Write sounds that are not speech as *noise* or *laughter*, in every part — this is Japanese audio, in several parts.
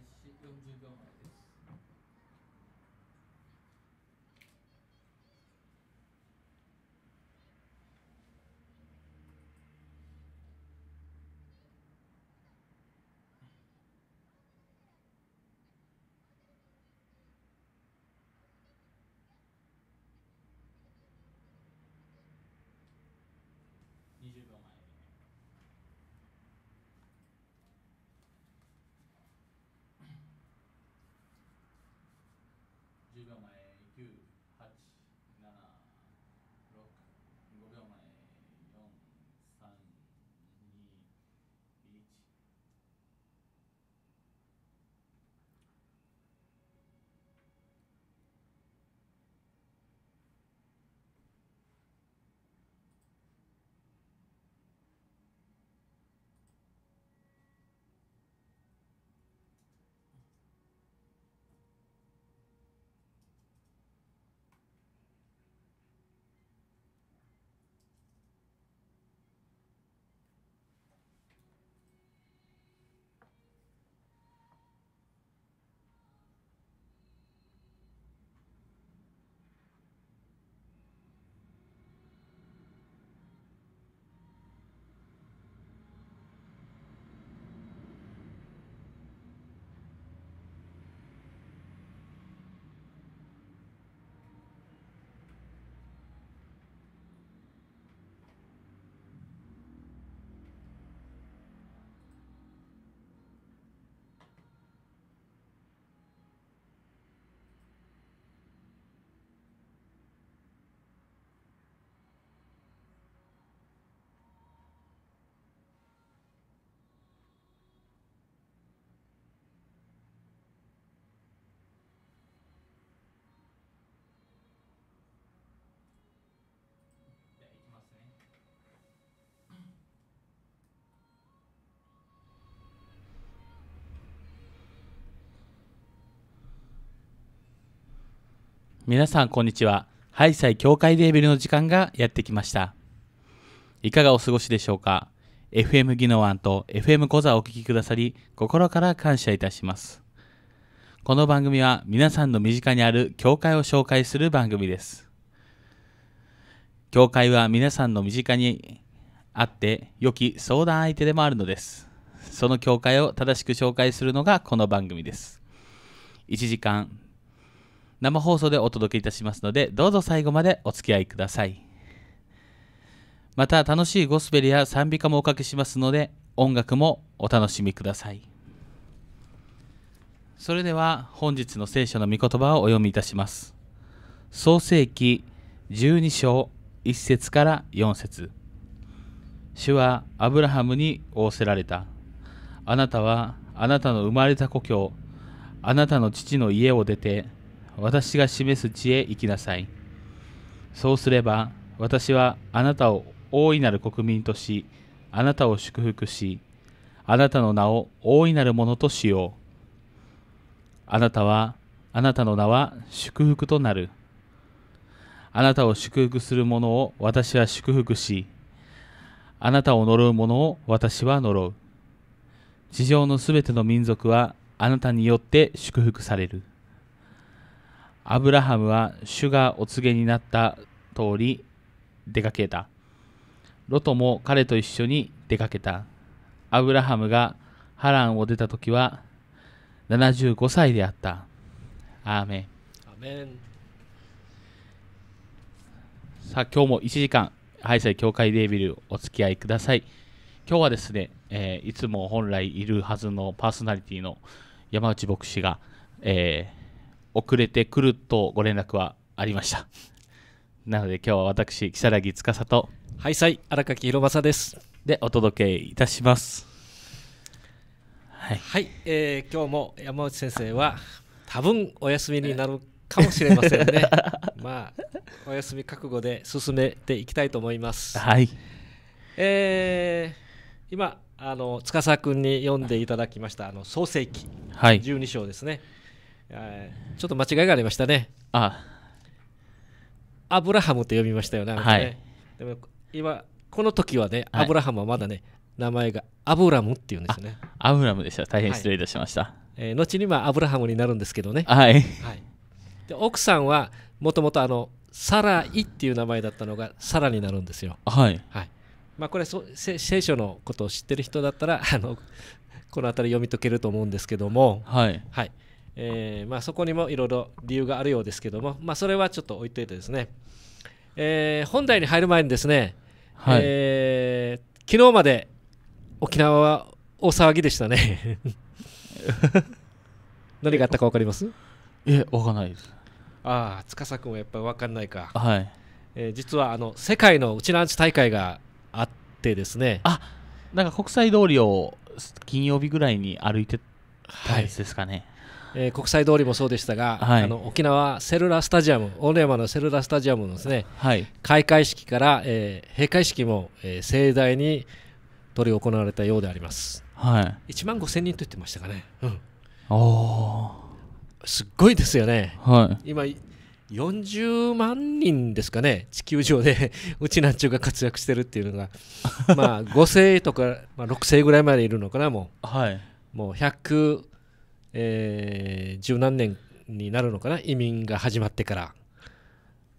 아저씨 영주병 이저씨 who 皆さんこんにちは。ハイサイ教会レーベルの時間がやってきました。いかがお過ごしでしょうか ?FM 技能案と FM 講座をお聴きくださり、心から感謝いたします。この番組は皆さんの身近にある教会を紹介する番組です。教会は皆さんの身近にあって良き相談相手でもあるのです。その教会を正しく紹介するのがこの番組です。1時間生放送でお届けいたしますので、どうぞ最後までお付き合いください。また、楽しいゴスペルや賛美歌もおかけしますので、音楽もお楽しみください。それでは、本日の聖書の御言葉をお読みいたします。創世記12章1節から4節主はアブラハムに仰せられた。あなたはあなたの生まれた故郷、あなたの父の家を出て、私が示す地へ行きなさい。そうすれば、私はあなたを大いなる国民とし、あなたを祝福し、あなたの名を大いなるものとしよう。あなたは、あなたの名は祝福となる。あなたを祝福する者を私は祝福し、あなたを呪う者を私は呪う。地上のすべての民族はあなたによって祝福される。アブラハムは主がお告げになった通り出かけた。ロトも彼と一緒に出かけた。アブラハムがハランを出た時は75歳であった。アーメン。アメンさあ、今日も1時間、ハイサイ教会デービルお付き合いください。今日はですね、えー、いつも本来いるはずのパーソナリティの山内牧師が、えー遅れてくるとご連絡はありました。なので今日は私、如月司と、はいさい、荒垣弘正です。で、お届けいたします。はい、はい、えー、今日も山内先生は多分お休みになるかもしれませんね。*laughs* まあ、お休み覚悟で進めていきたいと思います。はい。えー、今、あの司君に読んでいただきました、あの創世記、はい、12章ですね。ちょっと間違いがありましたねあアブラハムと読みましたよね、はいでも今この時はねアブラハムはまだね、はい、名前がアブラムっていうんですよねアブラムでした大変失礼いたしました、はい、えー、後にまアブラハムになるんですけどねはい、はい、で奥さんはもともとあのサライっていう名前だったのがサラになるんですよはい、はいまあ、これそ聖書のことを知ってる人だったらあのこの辺り読み解けると思うんですけどもはい、はい、えー、まあ、そこにもいろいろ理由があるようですけども、まあ、それはちょっと置いといてですね、えー、本題に入る前にですね、はい、えー、昨日まで沖縄は大騒ぎでしたね *laughs* 何があったか分かりますえ分かんないですああ司君はやっぱり分かんないかはいえー、実はあの世界のうちなんち大会があってですねあなんか国際通りを金曜日ぐらいに歩いてたんですかね、はいえー、国際通りもそうでしたが、はい、あの沖縄セルラースタジアム大根山のセルラースタジアムのですね、はい、開会式から、えー、閉会式も、えー、盛大に取り行われたようであります、はい、1万5千人と言ってましたかね、うん、おすっごいですよね、はい、今40万人ですかね、地球上で *laughs* うちなんちゅうが活躍してるっていうのが、*laughs* まあ5世とか、まあ、6世ぐらいまでいるのかな、もう、はい、もう100えー、十何年になるのかな移民が始まってから、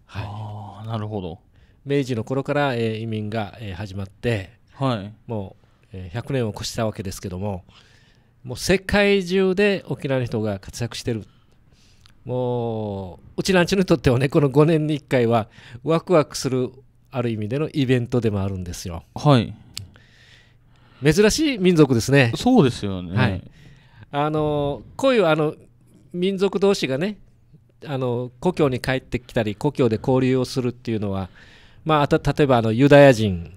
はい、なるほど明治の頃から、えー、移民が、えー、始まって、はい、もう、えー、100年を越したわけですけどももう世界中で沖縄の人が活躍してるもううちなんちにとってはねこの5年に1回はワクワクするある意味でのイベントでもあるんですよ。はい珍しい民族ですね。そうですよね。はい、あのこういうあの民族同士がねあの故郷に帰ってきたり故郷で交流をするっていうのは、まあ、た例えばあのユダヤ人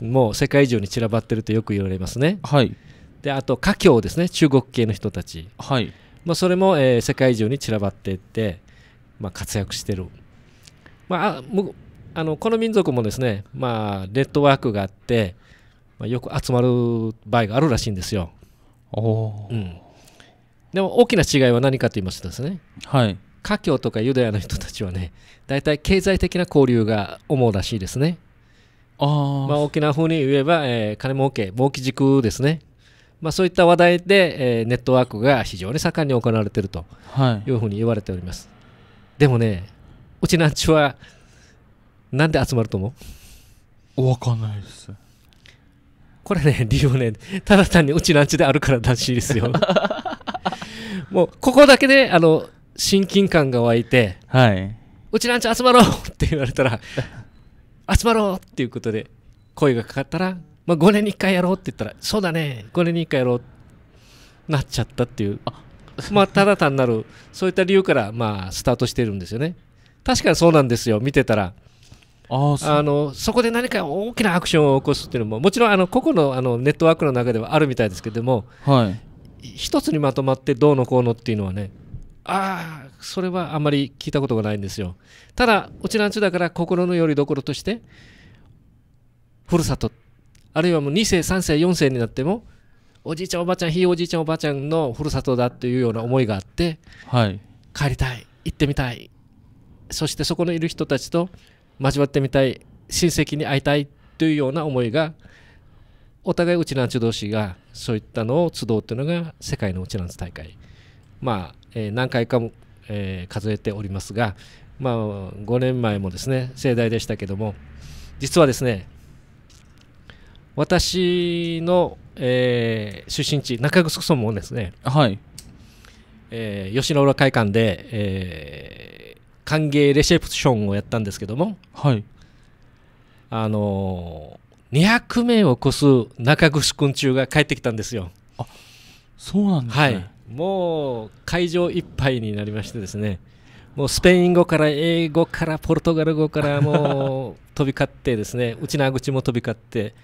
も世界中に散らばってるとよく言われますね、はい、であと華僑ですね中国系の人たち、はいまあ、それも、えー、世界中に散らばっていって、まあ、活躍してる、まあ、あのこの民族もですね、まあ、ネットワークがあって、まあ、よく集まる場合があるらしいんですよ。おうんでも大きな違いは何かと言いますとですね、はい、華僑とかユダヤの人たちはね大体経済的な交流が主らしいですねあ、まあ、きな風に言えば、えー、金儲け儲け軸ですね、まあ、そういった話題で、えー、ネットワークが非常に盛んに行われているというふうに言われております、はい、でもねうちなんちはなんで集まると思う分かんないですこれね理由ねただ単にうちなんちであるかららしいですよ *laughs* *laughs* もうここだけであの親近感が湧いて、はい、うちなんち集まろうって言われたら集まろうっていうことで声がかかったら、まあ、5年に1回やろうって言ったらそうだね5年に1回やろうなっちゃったっていうまあただ単なるそういった理由からまあスタートしてるんですよね確かにそうなんですよ見てたらあそあのそこで何か大きなアクションを起こすっていうのももちろんあの個々のあのネットワークの中ではあるみたいですけども、はい、一つにまとまってどうのこうのっていうのはねああそれはあまり聞いたことがないんですよただうちなんちだから心のよりどころとしてふるさとあるいはもう2世3世4世になってもおじいちゃんおばあちゃんひいおじいちゃんおばあちゃんのふるさとだっていうような思いがあって、はい、帰りたい行ってみたいそしてそこのいる人たちと交わってみたい親戚に会いたいというような思いがお互いうちなーチ同士がそういったのを集うというのが世界のうちなんつ大会、まあえー、何回かも、えー、数えておりますが、まあ、5年前もですね盛大でしたけども実はですね私の、えー、出身地中城村もですね、はいえー、吉野浦会館で、えー、歓迎レシェプションをやったんですけども、はいあのー200名を超す中串昆虫が帰ってきたんですよ。あそうなんですね、はい、もう会場いっぱいになりましてですねもうスペイン語から英語からポルトガル語からもう飛び交ってですね *laughs* うちの口も飛び交って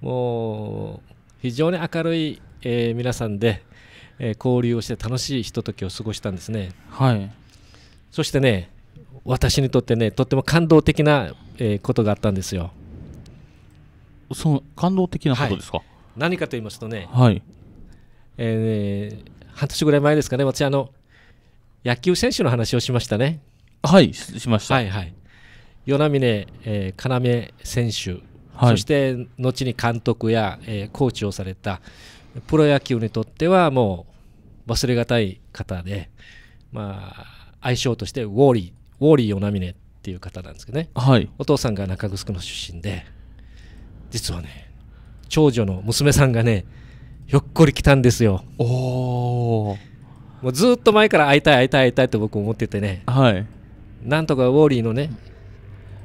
もう非常に明るい、えー、皆さんで、えー、交流をして楽しいひとときを過ごしたんですね。はい、そしてね私にとってねとっても感動的な、えー、ことがあったんですよ。その感動的なことですか、はい、何かと言いますとね、はいえー、半年ぐらい前ですかね、私あの、野球選手の話をしましたね。はい、しました。はいはい、与那嶺、えー、要選手、はい、そして後に監督や、えー、コーチをされた、プロ野球にとってはもう忘れがたい方で、まあ、愛称としてウォーリー、ウォーリー与那嶺っていう方なんですけどね、はい、お父さんが中城の出身で。実はね長女の娘さんがねひょっこり来たんですよおおもうずっと前から会いたい会いたい会いたいと僕思っててね、はい、なんとかウォーリーのね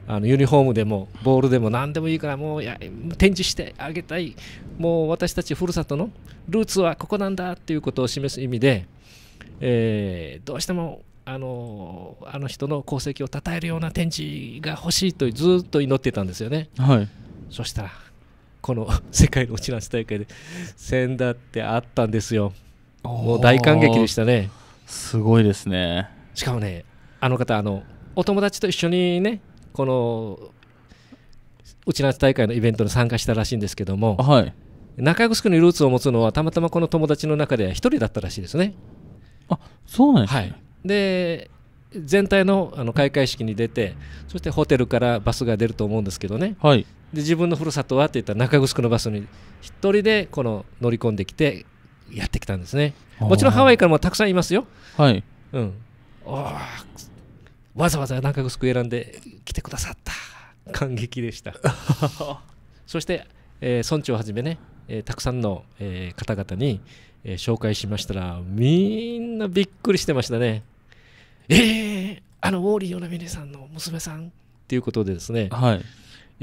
あのユニフォームでもボールでも何でもいいからもうや展示してあげたいもう私たちふるさとのルーツはここなんだっていうことを示す意味で、えー、どうしてもあのあの人の功績を称えるような展示が欲しいとずっと祈ってたんですよね。はいそしたらこの世界のウチラシ大会で千田ってあったんですよもう大感激でしたねすごいですねしかもねあの方あのお友達と一緒にねこのウチラン大会のイベントに参加したらしいんですけども、はい、中城にルーツを持つのはたまたまこの友達の中で一人だったらしいですねあそうなんですね、はい、で全体のあの開会式に出てそしてホテルからバスが出ると思うんですけどね、はい、で自分のふるさとはって言ったら中城のバスに一人でこの乗り込んできてやってきたんですねもちろんハワイからもたくさんいますよはいうんわざわざ中城選んで来てくださった感激でした *laughs* そして、えー、村長をはじめね、えー、たくさんの、えー、方々に、え紹介しましたらみんなびっくりしてましたねえー、あのウォーリー・ヨナミネさんの娘さんっていうことでですね、はい、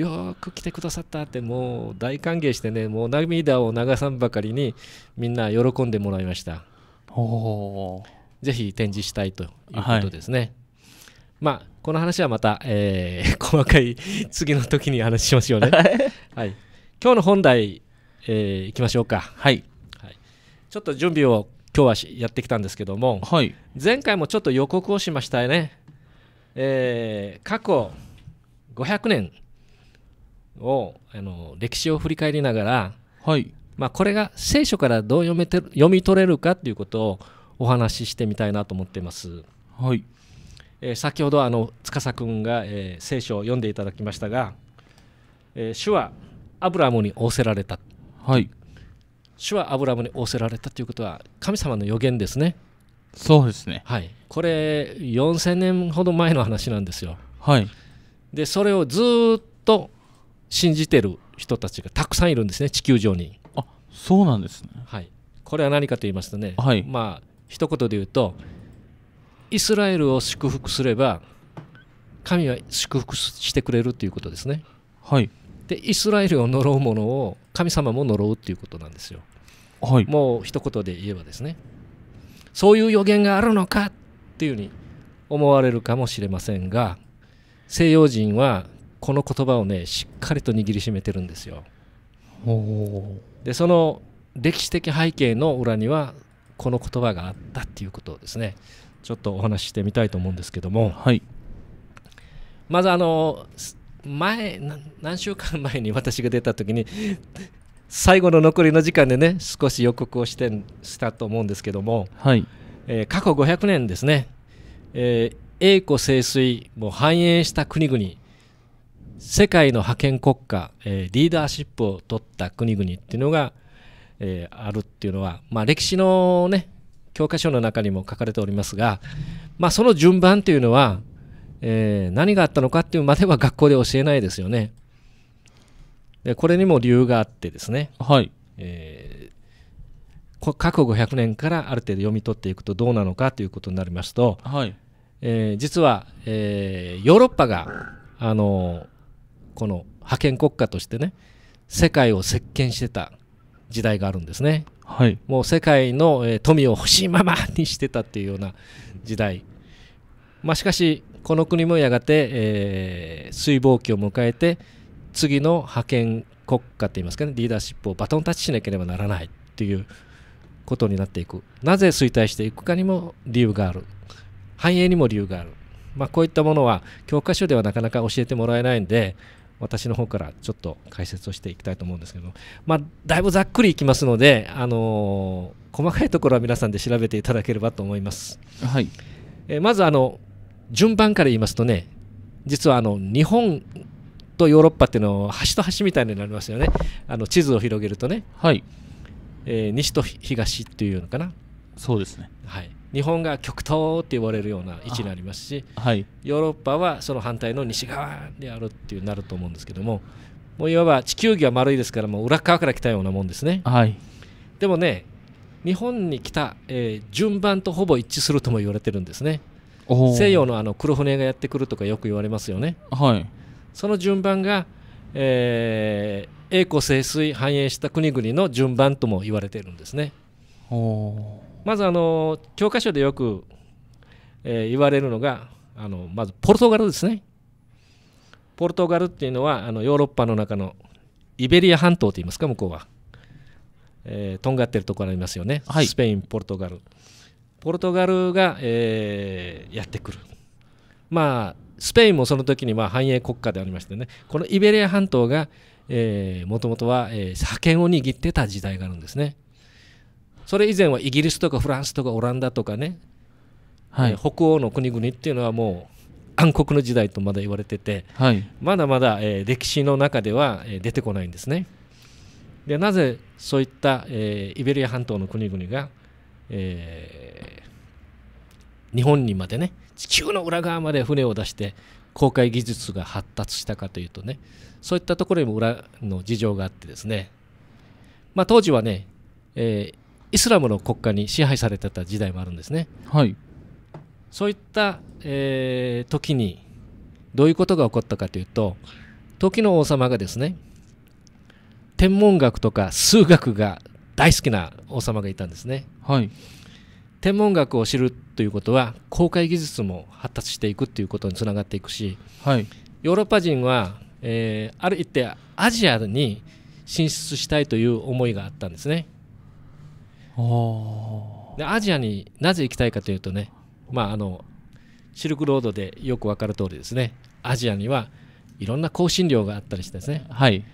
よく来てくださったってもう大歓迎してねもう涙を流さんばかりにみんな喜んでもらいましたぜひ展示したいということですね、はい、まあこの話はまた、えー、*laughs* 細かい次の時に話しましょうねはい今日の本題、えー、いきましょうかはい、はい、ちょっと準備を今日はやってきたんですけども、はい、前回もちょっと予告をしましたね、えー、過去500年をあの歴史を振り返りながら、はいまあ、これが聖書からどう読めて読み取れるかということをお話ししてみたいなと思っています。はいえー、先ほどあの司君が、えー、聖書を読んでいただきましたが、えー、主はアブラムに仰せられた、はい、主はアブラムに仰せられたということは神様の予言ですね。そうですね、はい、これ4000年ほど前の話なんですよ。はい、でそれをずっと信じてる人たちがたくさんいるんですね地球上にあそうなんですねはいこれは何かと言いますとね、はい、まあ一言で言うとイスラエルを祝福すれば神は祝福してくれるということですねはいでイスラエルを呪う者を神様も呪うということなんですよはいもう一言で言えばですねそういう予言があるのかっていうふうに思われるかもしれませんが西洋人はこの言葉をねしっかりと握りしめてるんですよ。でその歴史的背景の裏にはこの言葉があったっていうことをですねちょっとお話ししてみたいと思うんですけども、はい、まずあの前何週間前に私が出た時に最後の残りの時間でね少し予告をしてしたと思うんですけども、はい、えー、過去500年ですね、ええ、栄枯盛衰も繁栄した国々世界の覇権国家、えー、リーダーシップを取った国々っていうのが、えー、あるっていうのは、まあ、歴史のね教科書の中にも書かれておりますが、まあ、その順番っていうのは、えー、何があったのかっていうまでは *laughs* 学校で教えないですよね。でこれにも理由があってですね、はいえー、過去500年からある程度読み取っていくとどうなのかということになりますと、はいえー、実は、えー、ヨーロッパが、あのーこの覇権国家としてね世界を席巻してた時代があるんですね、はい、もう世界の、え富を欲しいままにしてたっていうような時代、まあ、しかしこの国もやがて、えー、水防期を迎えて次の覇権国家といいますかねリーダーシップをバトンタッチしなければならないっていうことになっていくなぜ衰退していくかにも理由がある繁栄にも理由がある、まあ、こういったものは教科書ではなかなか教えてもらえないんで私の方からちょっと解説をしていきたいと思うんですけど、まあ、だいぶざっくりいきますので、あのー、細かいところは皆さんで調べていただければと思います。はいえまずあの順番から言いますとね実はあの日本とヨーロッパっていうのは端と端みたいになりますよねあの地図を広げるとね、はいえー、西と東っていうのかなそうですね、はい、日本が極東って言われるような位置にありますし、はい、ヨーロッパはその反対の西側であるっていうなると思うんですけどももういわば地球儀は丸いですからもう裏側から来たようなもんですね、はい、でもね日本に来た、えー、順番とほぼ一致するとも言われてるんですね西洋のあの黒船がやってくるとかよく言われますよね、はい、その順番が、えー、栄枯盛衰繁栄した国々の順番とも言われてるんですね。おまずあの教科書でよく、えー、言われるのがあのまずポルトガルですねポルトガルっていうのはあのヨーロッパの中のイベリア半島といいますか向こうは、えー、とんがってるところありますよね、はい、スペインポルトガルポルトガルが、えー、やってくるまあスペインもその時にまあ繁栄国家でありましてねこのイベリア半島がもともとは、えー、覇権を握ってた時代があるんですねそれ以前はイギリスとかフランスとかオランダとかね、はい、北欧の国々っていうのはもう暗黒の時代とまだ言われてて、はい、まだまだ、えー、歴史の中では、えー、出てこないんですね。でなぜそういった、えー、イベリア半島の国々が、えー、日本にまでね地球の裏側まで船を出して航海技術が発達したかというとねそういったところにも裏の事情があってですね、まあ、当時はね、えー、イスラムの国家に支配されてた時代もあるんですね。はい、そういった、えー、時にどういうことが起こったかというと時の王様がですね天文学とか数学が大好きな王様がいたんですね。はい、天文学を知るということは航海技術も発達していくということにつながっていくし、はい、ヨーロッパ人は、えー、ある一定アジアに進出したいという思いがあったんですね。でアジアになぜ行きたいかというとね、まあ、あのシルクロードでよく分かる通りですねアジアにはいろんな香辛料があったりしてですね、はい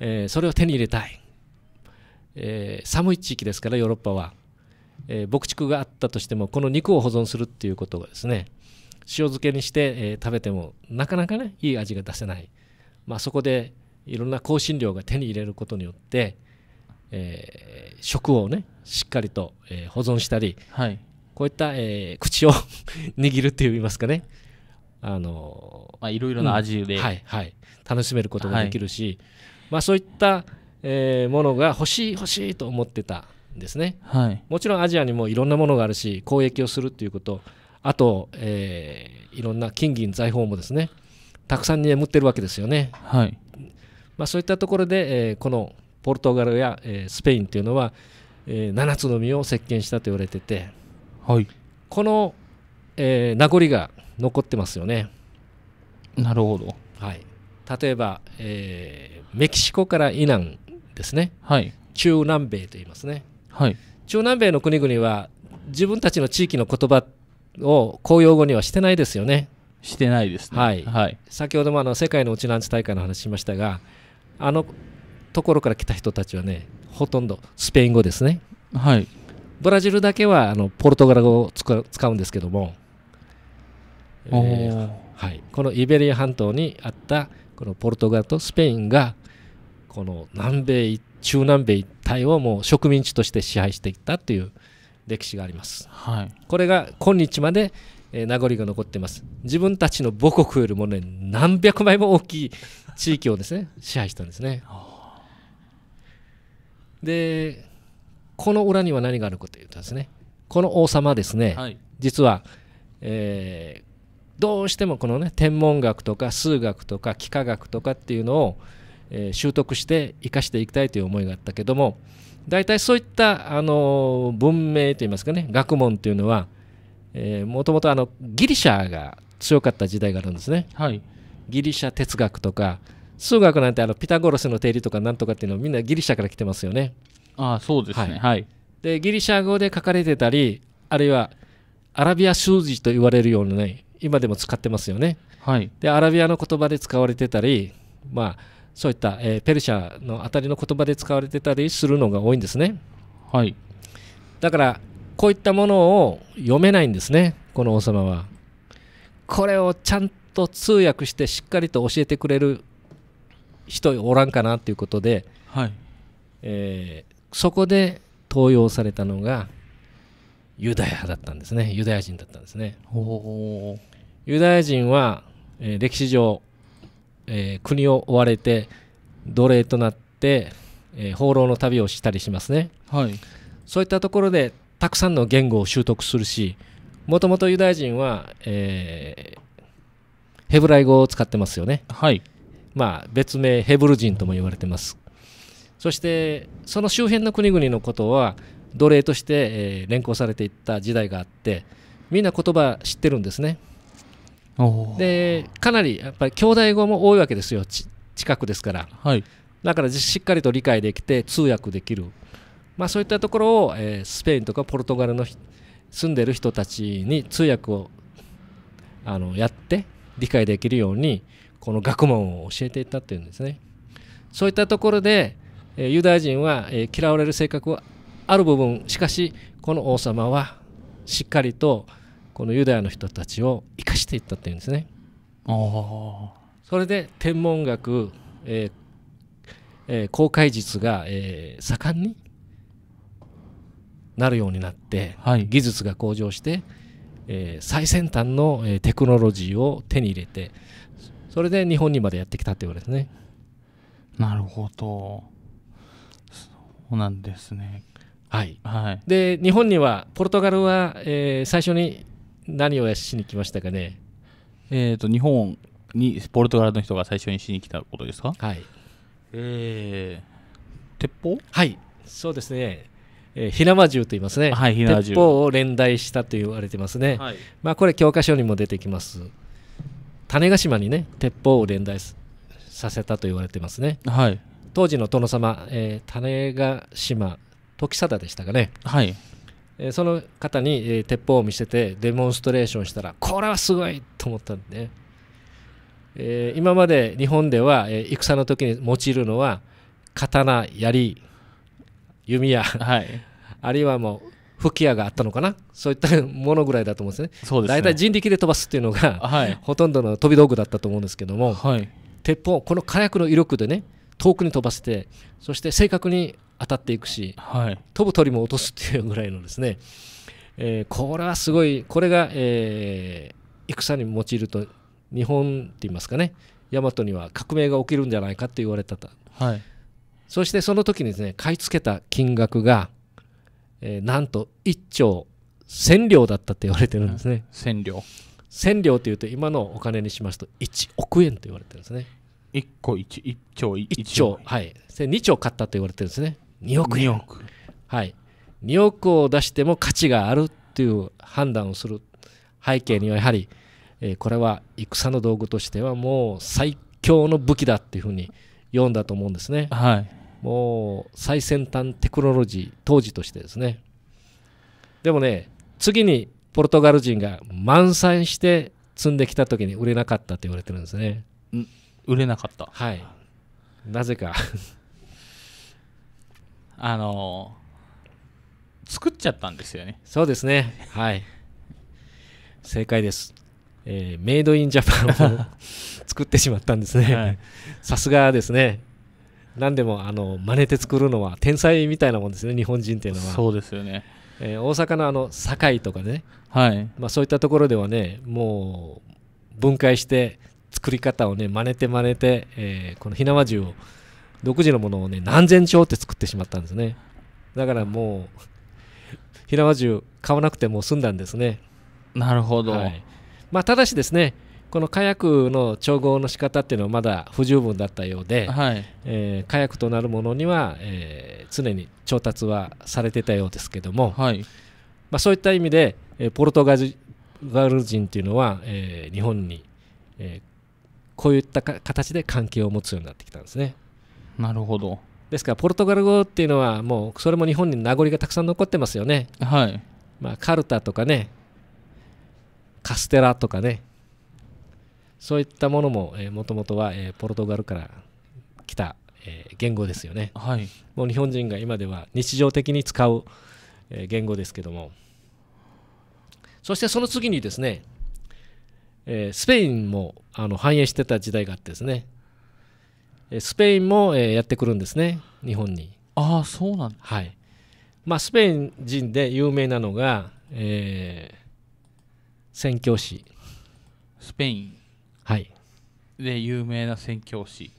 えー、それを手に入れたい、えー、寒い地域ですからヨーロッパは、えー、牧畜があったとしてもこの肉を保存するっていうことがですね塩漬けにして、えー、食べてもなかなかねいい味が出せない、まあ、そこでいろんな香辛料が手に入れることによって、えー、食をねしっかりと、えー、保存したり、はい、こういった、えー、口を *laughs* 握るっていいますかねあのまあ、いろいろな味で、うん、はいはい、楽しめることができるし、はい、まあ、そういった、えー、ものが欲しい欲しいと思ってたんですね、はい、もちろんアジアにもいろんなものがあるし交易をするということあと、えー、いろんな金銀財宝もですねたくさん眠ってるわけですよね、はいまあ、そういったところで、えー、このポルトガルや、えー、スペインというのはえー、7つの実を石鹸したと言われてて、はい、この、えー、名残が残ってますよね。なるほど、はい、例えば、えー、メキシコからイナンですね、はい、中南米と言いますね、はい、中南米の国々は自分たちの地域の言葉を公用語にはしてないですよね。してないですね、はい、はい、先ほどもあの世界のウチナンチ大会の話しましたがあのところから来た人たちはねほとんどスペイン語ですね、はい、ブラジルだけはあのポルトガル語を使うんですけども、えー、はい、このイベリア半島にあったこのポルトガルとスペインがこの南米中南米一帯をもう植民地として支配していったという歴史があります、はい、これが今日まで、え名残が残ってます自分たちの母国よりもね何百倍も大きい地域をですね支配したんですね。でこの裏には何があるかというとですねこの王様ですね、はい、実は、えー、どうしてもこのね天文学とか数学とか幾何学とかっていうのを、えー、習得して生かしていきたいという思いがあったけども大体そういった、あの文明といいますかね学問というのはもともとギリシャが強かった時代があるんですね。はい、ギリシャ哲学とか数学なんてあのピタゴラスの定理とかなんとかっていうのはみんなギリシャから来てますよね。ああそうですね、はい、はい、でギリシャ語で書かれてたりあるいはアラビア数字と言われるようなね今でも使ってますよね。はい、でアラビアの言葉で使われてたり、まあ、そういった、えー、ペルシャのあたりの言葉で使われてたりするのが多いんですね。はい、だからこういったものを読めないんですねこの王様は。これをちゃんと通訳してしっかりと教えてくれる人おらんかなということで、はいえー、そこで登用されたのがユダヤだったんですねユダヤ人だったんですねユダヤ人は、えー、歴史上、えー、国を追われて奴隷となって、えー、放浪の旅をしたりしますね、はい、そういったところでたくさんの言語を習得するしもともとユダヤ人は、えー、ヘブライ語を使ってますよね、はい、まあ、別名ヘブル人とも言われてますそしてその周辺の国々のことは奴隷として、え連行されていった時代があってみんな言葉知ってるんですねでかなりやっぱり兄弟語も多いわけですよ近くですから、はい、だからしっかりと理解できて通訳できる、まあ、そういったところを、えー、スペインとかポルトガルの住んでる人たちに通訳をあのやって理解できるようにこの学問を教えていったっていうんですねそういったところで、えユダヤ人は、え嫌われる性格はある部分しかしこの王様はしっかりとこのユダヤの人たちを生かしていったっていうんですねそれで天文学、えーえー、公開術が、えー、盛んになるようになって、はい、技術が向上して、えー、最先端の、えー、テクノロジーを手に入れてそれで日本にまでやってきたってことですねなるほどそうなんですねはい、はい、で日本にはポルトガルは、えー、最初に何をしに来ましたかねえっ、と日本にポルトガルの人が最初にしに来たことですかはいえー、鉄砲はいそうですねえー、火縄銃と言いますね、はい、火縄銃鉄砲を連台したと言われてますね、はい、まあ、これ教科書にも出てきます種子島にね鉄砲を連帯させたと言われてますね、はい、当時の殿様、えー、種子島時貞でしたかね、はいえー、その方に、えー、鉄砲を見せてデモンストレーションしたらこれはすごいと思ったんで、ね、えー、今まで日本では、えー、戦の時に用いるのは刀槍弓矢、はい、*laughs* あるいはもう吹き矢があったのかなそういったものぐらいだと思うんですね大体、人力で飛ばすっていうのが、はい、ほとんどの飛び道具だったと思うんですけども、はい、鉄砲この火薬の威力でね遠くに飛ばせてそして正確に当たっていくし、はい、飛ぶ鳥も落とすっていうぐらいのですね、えー、これはすごいこれが、えー、戦に用いると日本って言いますかね大和には革命が起きるんじゃないかって言われたと、はい、そしてその時にですね買い付けた金額がえー、なんと1兆1000両だったって言われてるんですね。1000両1000両というと今のお金にしますと1億円と言われてるんですね。1個 1, 1兆 1, 1兆はい2兆買ったと言われてるんですね2億円2億はい2億を出しても価値があるっていう判断をする背景にはやはり、えー、これは戦の道具としてはもう最強の武器だっていうふうに読んだと思うんですねはいもう最先端テクノロジー当時としてですねでもね次にポルトガル人が満載して積んできた時に売れなかったって言われてるんですね売れなかったはいなぜか *laughs* あの作っちゃったんですよねそうですねはい正解ですえー、メイドインジャパンを *laughs* 作ってしまったんですね、さすがですね、何でもあの真似て作るのは天才みたいなもんですね日本人っていうのはそうですよね、えー、大阪のあの堺とかね、はいまあ、そういったところではねもう分解して作り方をね真似て真似て、えー、この火縄銃を独自のものをね何千丁って作ってしまったんですねだからもう火縄銃買わなくても済んだんですねなるほど、はい、まあ、ただしですねこの火薬の調合の仕方っていうのはまだ不十分だったようで、はいえー、火薬となるものには、えー、常に調達はされてたようですけども、はいまあ、そういった意味で、えー、ポルトガル人というのは、えー、日本に、えー、こういった形で関係を持つようになってきたんですね。なるほどですからポルトガル語っていうのはもうそれも日本に名残がたくさん残ってますよね。はいまあ、カルタとかねカステラとかねそういったものももともとは、えー、ポルトガルから来た、えー、言語ですよね、はい、もう日本人が今では日常的に使う、えー、言語ですけどもそしてその次にですね、えスペインもあの繁栄してた時代があってですねスペインも、えやってくるんですね日本にああそうなんだ、はいまあ、スペイン人で有名なのが、え宣教師スペインはいで有名な宣教師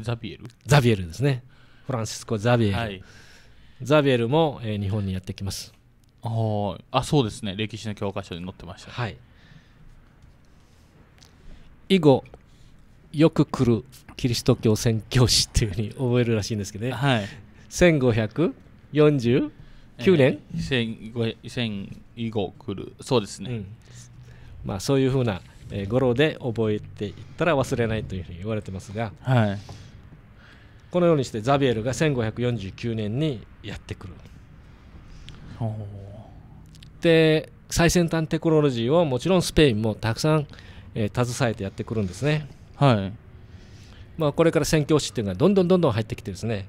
ザビエルザビエルですねフランシスコ・ザビエル、はい、ザビエルも、えー、日本にやってきますああそうですね歴史の教科書に載ってました、はい、以後よく来るキリスト教宣教師っていうふうに覚えるらしいんですけどね、はい、1549年、えー、戦後来るそうですね、うん、まあそういうふうなえー、語呂で覚えていったら忘れないというふうに言われてますが、はい、このようにしてザビエルが1549年にやってくる。で最先端テクノロジーをもちろんスペインもたくさん、えー、携えてやってくるんですね。はいまあ、これから宣教師っていうのがどんどんどんどん入ってきてですね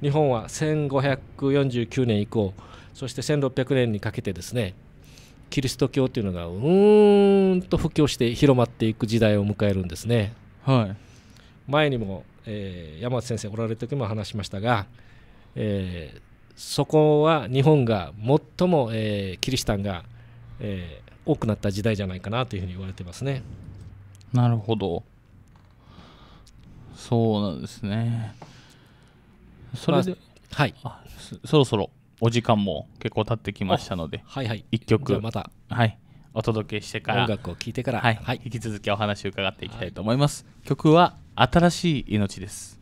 日本は1549年以降そして1600年にかけてですねキリスト教っていうのがうーんと布教して広まっていく時代を迎えるんですね。はい、前にも、えー、山内先生おられた時も話しましたが、えー、そこは日本が最も、えー、キリシタンが、えー、多くなった時代じゃないかなというふうに言われてますね。なるほどそうなんですね。それで、まあ、はいそろそろお時間も結構経ってきましたので、はいはい、一曲また、はい、お届けしてから音楽を聴いてから、はい、はい、引き続きお話を伺っていきたいと思います、はい、曲は「新しい命」です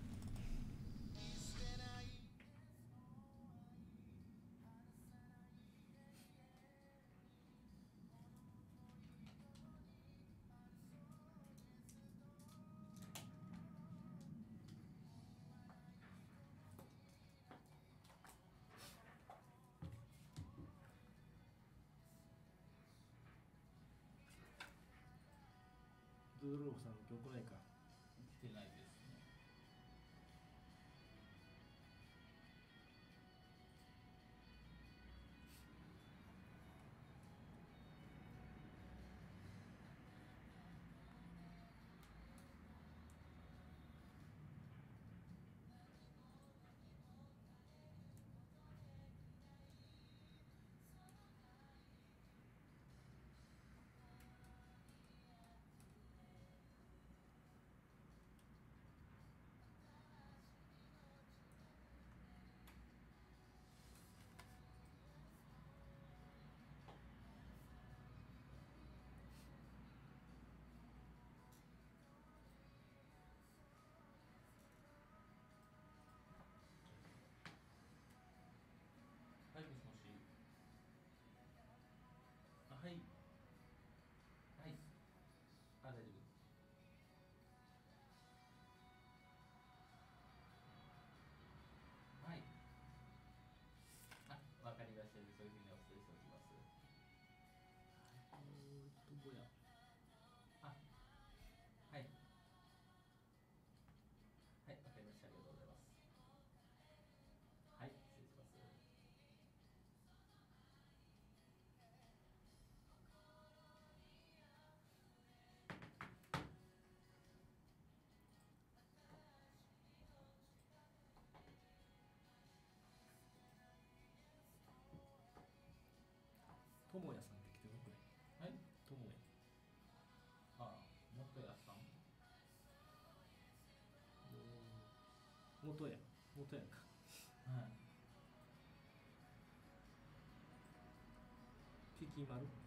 友也さんって来てくれはい友也ああ元屋さん元元かはいピキ丸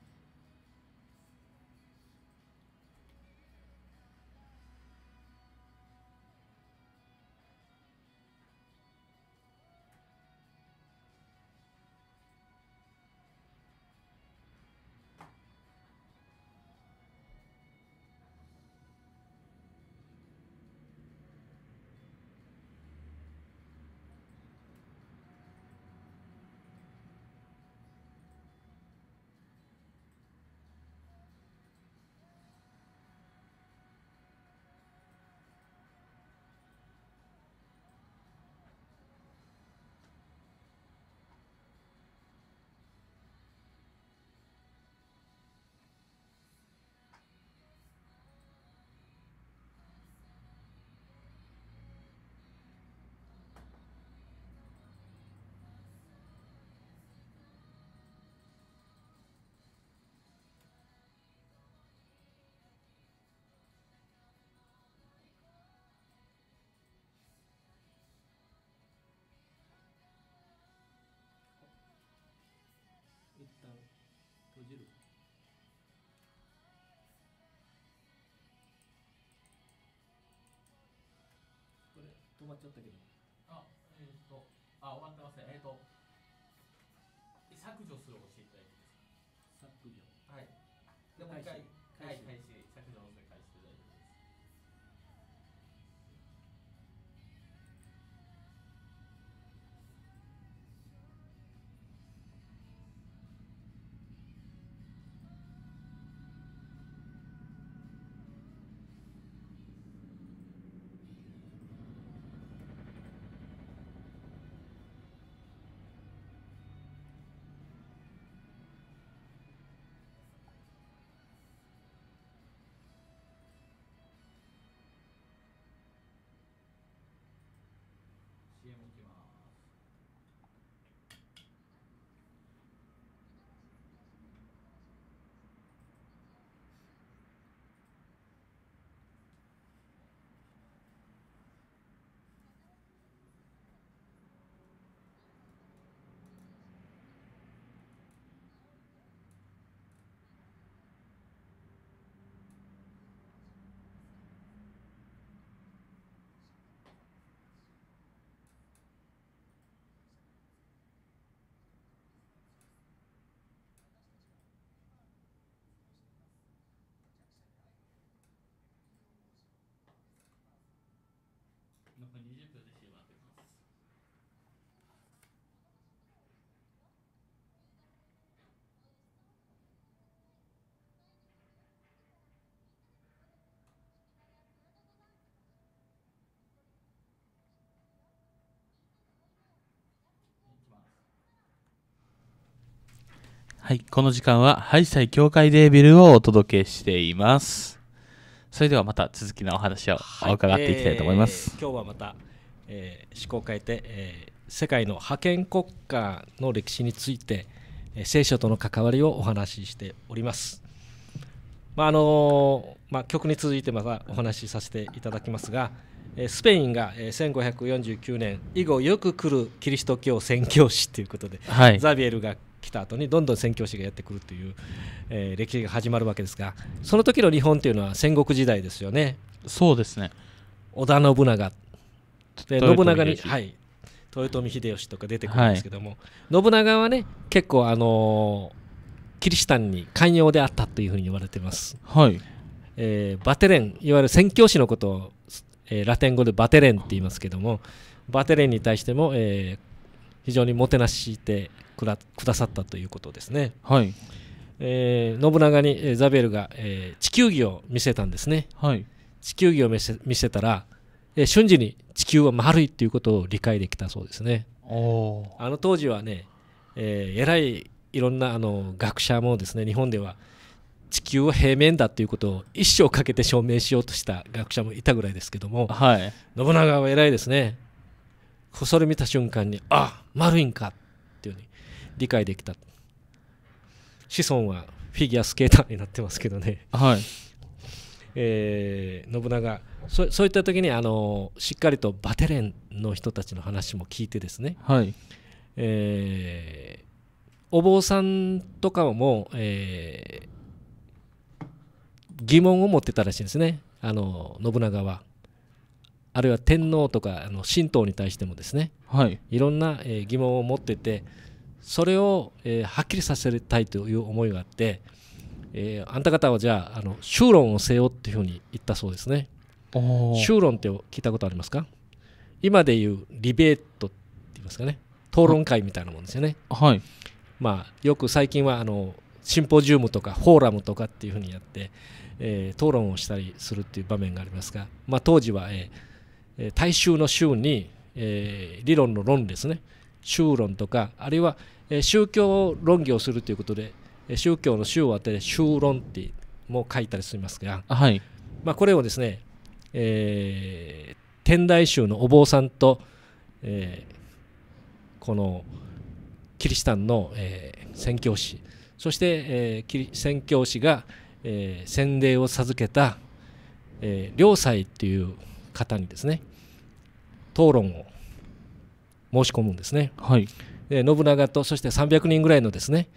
じるこれ止まっちゃったけどあえっ、とあ終わってますねえっ、と削除するを教えていただいていいですか削除はいでもう一回 Gracias. はい、この時間はハイサイ教会デービルをお届けしています。それではまた続きのお話を伺っていきたいと思います。はいえー、今日はまた、えー、思考を変えて、えー、世界の覇権国家の歴史について、えー、聖書との関わりをお話ししております。まああのまあ、曲に続いてまたお話しさせていただきますが、えスペインが、え1549年以後よく来るキリスト教宣教師ということで、はい、ザビエルが来た後にどんどん宣教師がやってくるという、えー、歴史が始まるわけですがその時の日本というのは戦国時代ですよねそうですね織田信長で信長に、はい、豊臣秀吉とか出てくるんですけども、はい、信長はね結構あのー、キリシタンに寛容であったというふうに言われてます、はいえー、バテレンいわゆる宣教師のことを、えー、ラテン語でバテレンって言いますけどもバテレンに対しても、えー、非常にもてなしてくらくださったということですね。はいえー、信長にザベルが、えー、地球儀を見せたんですね。はい、地球儀を見せ見せたら、えー、瞬時に地球は丸いということを理解できたそうですね。おあの当時はね、えー、えらいいろんなあの学者もですね日本では地球は平面だということを一生かけて証明しようとした学者もいたぐらいですけども、はい、信長は偉いですねそれ見た瞬間にあ丸いんか理解できた子孫はフィギュアスケーターになってますけどね、はい、えー、信長そそういった時にあのしっかりとバテレンの人たちの話も聞いてですね、はいえー、お坊さんとかも、えー、疑問を持ってたらしいんですねあの信長は。あるいは天皇とかあの神道に対してもですね、はい、いろんな、え疑問を持っててそれを、えー、はっきりさせたいという思いがあって、えー、あんた方はじゃああの修論をせよっていうふうに言ったそうですね修論って聞いたことありますか今でいうリベートって言いますかね討論会みたいなもんですよね、はい、まあ、よく最近はあのシンポジウムとかフォーラムとかっていうふうにやって、えー、討論をしたりするっていう場面がありますが、まあ、当時は、えー、大衆の衆に、えー、理論の論ですね、宗論とかあるいは宗教論議をするということで宗教の宗を当てて宗論っても書いたりしますが、はいまあ、これをですね、えー、天台宗のお坊さんと、えー、このキリシタンの、えー、宣教師そして、えー、宣教師が、えー、洗礼を授けた良斎、っていう方にですね討論を申し込むんですね、はい、で信長とそして300人ぐらいのですね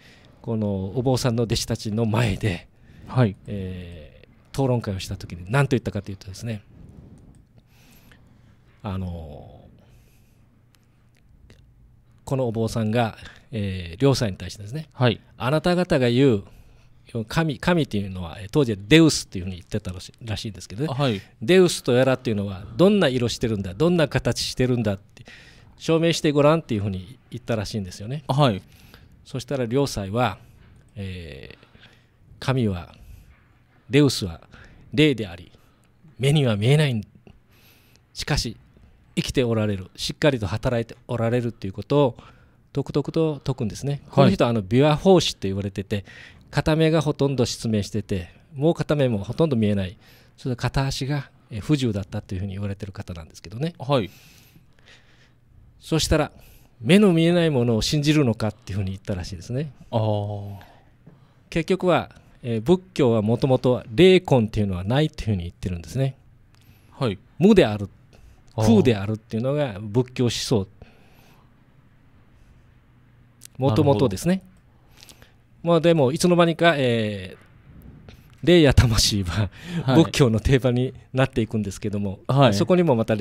このお坊さんの弟子たちの前で、はいえー、討論会をした時に何と言ったかというとですねあのこのお坊さんが、えー、両さに対してですね、はい、あなた方が言う神神というのは当時はデウスというふうに言ってたらしいんですけどね、はい、デウスとやらっていうのはどんな色してるんだどんな形してるんだって証明してごらんっていうふうに言ったらしいんですよね。はい、そしたら両妻は、えー、神はデウスは霊であり目には見えないしかし生きておられるしっかりと働いておられるということをとくとくとくんですね。はい、この人はあの琵琶法師って言われてて片目がほとんど失明しててもう片目もほとんど見えないそれ片足が不自由だったというふうに言われてる方なんですけどね。はい、そしたら目の見えないものを信じるのかっていうふうに言ったらしいですね結局は、えー、仏教はもともと霊魂っていうのはないっていうふうに言ってるんですね、はい、無である空であるっていうのが仏教思想もともとですねまあでもいつの間にか、えー霊や魂は、仏教の定番になっていくんですけども、はい、そこにもまた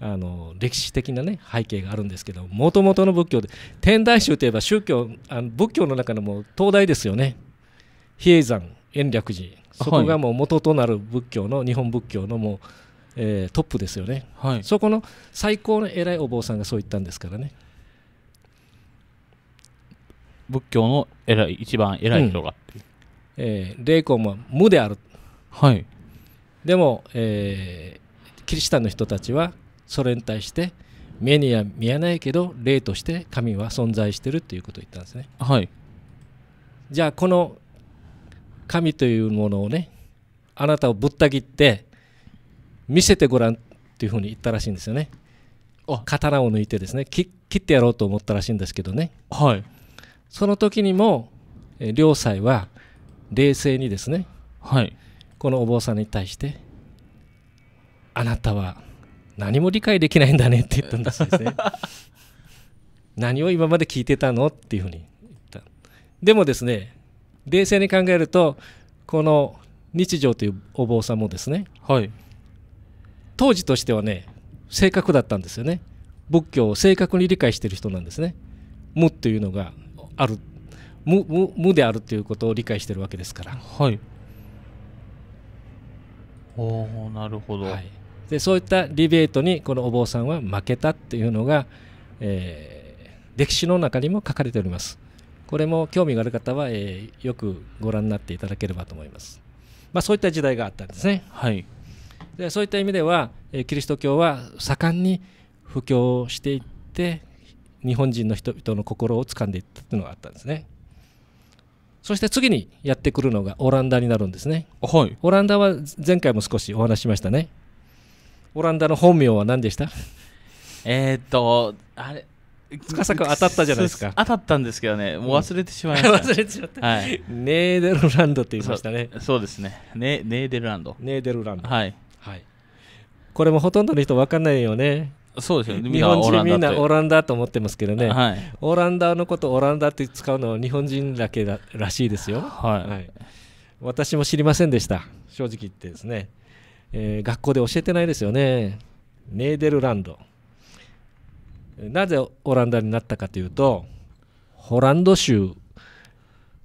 あの歴史的な、ね、背景があるんですけどもともとの仏教で天台宗といえば宗教あの仏教の中のも東大ですよね比叡山延暦寺そこがもう元となる仏教の、はい、日本仏教のもう、えー、トップですよね、はい、そこの最高の偉いお坊さんがそう言ったんですからね仏教の偉い一番偉い人が、うん、えー、霊魂は無である、はい、でも、えー、キリシタンの人たちはそれに対して目には見えないけど霊として神は存在してるということを言ったんですね。はい、じゃあこの神というものをねあなたをぶった切って見せてごらんというふうに言ったらしいんですよね。刀を抜いてですね切ってやろうと思ったらしいんですけどね。はい、その時にも両妻は冷静にですね、はい、このお坊さんに対して「あなたは何も理解できないんだねって言ったんですね *laughs* 何を今まで聞いてたのっていうふうに言ったでもですね冷静に考えるとこの日常というお坊さんもですね、はい、当時としてはね正確だったんですよね仏教を正確に理解してる人なんですね無っていうのがある無無無であるということを理解してるわけですからはいおなるほど、はい、でそういったディベートにこのお坊さんは負けたっていうのが、えー、歴史の中にも書かれておりますこれも興味がある方は、えー、よくご覧になっていただければと思います、まあ、そういった時代があったんですね、はい、でそういった意味では、えー、キリスト教は盛んに布教をしていって日本人の人々の心を掴んでいったというのがあったんですねそして次にやってくるのがオランダになるんですね、はい、オランダは前回も少しお話しましたねオランダの本名は何でしたえー、っと、あれ。司君当たったじゃないですか当たったんですけどねもう忘れてしまいました、*laughs* 忘れてしまった、はい、ネーデルランドって言いましたねそうですねね。ネーデルランドネーデルランドはい、はい、これもほとんどの人分かんないよねそうですよね日本人みんなオランダと思ってますけどね、はい、オランダのことオランダって使うのは日本人だけだらしいですよ、はい、はい、私も知りませんでした正直言ってですねえー、学校で教えてないですよねネーデルランドなぜオランダになったかというとホランド州っ